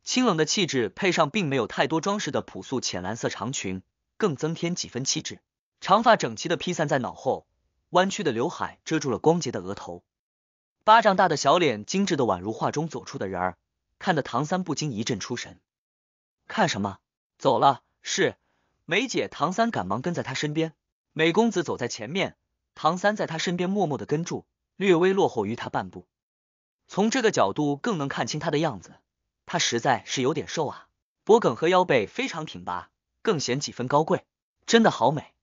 清冷的气质配上并没有太多装饰的朴素浅蓝色长裙，更增添几分气质。长发整齐的披散在脑后，弯曲的刘海遮住了光洁的额头，巴掌大的小脸精致的宛如画中走出的人儿，看得唐三不禁一阵出神。看什么？走了。是，梅姐唐三赶忙跟在他身边。美公子走在前面，唐三在他身边默默的跟住，略微落后于他半步。从这个角度更能看清他的样子。他实在是有点瘦啊，脖颈和腰背非常挺拔，更显几分高贵。真的好美。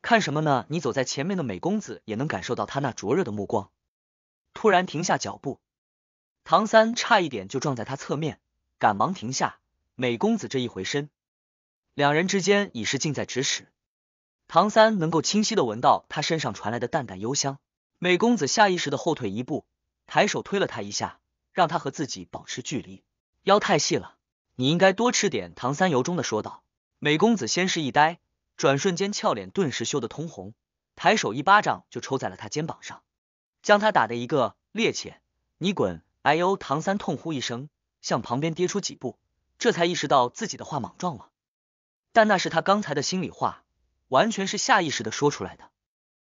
看什么呢？你走在前面的美公子也能感受到他那灼热的目光。突然停下脚步，唐三差一点就撞在他侧面，赶忙停下。美公子这一回身，两人之间已是近在咫尺。唐三能够清晰的闻到他身上传来的淡淡幽香。美公子下意识的后退一步，抬手推了他一下，让他和自己保持距离。腰太细了，你应该多吃点。”唐三由衷的说道。美公子先是一呆，转瞬间俏脸顿时羞得通红，抬手一巴掌就抽在了他肩膀上，将他打的一个趔趄。你滚！哎呦！唐三痛呼一声，向旁边跌出几步。这才意识到自己的话莽撞了，但那是他刚才的心里话，完全是下意识的说出来的。